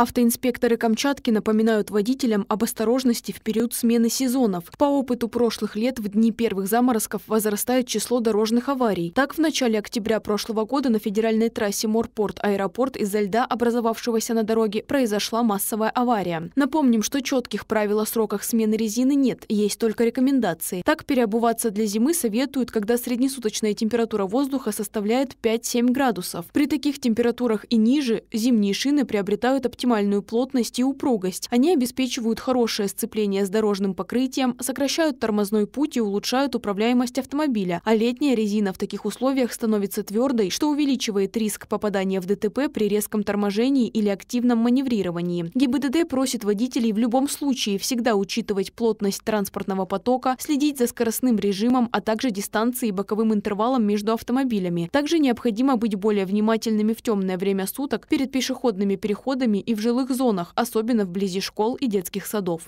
Автоинспекторы Камчатки напоминают водителям об осторожности в период смены сезонов. По опыту прошлых лет в дни первых заморозков возрастает число дорожных аварий. Так, в начале октября прошлого года на федеральной трассе Морпорт-Аэропорт из-за льда, образовавшегося на дороге, произошла массовая авария. Напомним, что четких правил о сроках смены резины нет, есть только рекомендации. Так, переобуваться для зимы советуют, когда среднесуточная температура воздуха составляет 5-7 градусов. При таких температурах и ниже зимние шины приобретают оптимальную максимальную плотность и упругость. Они обеспечивают хорошее сцепление с дорожным покрытием, сокращают тормозной путь и улучшают управляемость автомобиля, а летняя резина в таких условиях становится твердой, что увеличивает риск попадания в ДТП при резком торможении или активном маневрировании. ГИБДД просит водителей в любом случае всегда учитывать плотность транспортного потока, следить за скоростным режимом, а также дистанцией и боковым интервалом между автомобилями. Также необходимо быть более внимательными в темное время суток перед пешеходными переходами и в жилых зонах, особенно вблизи школ и детских садов.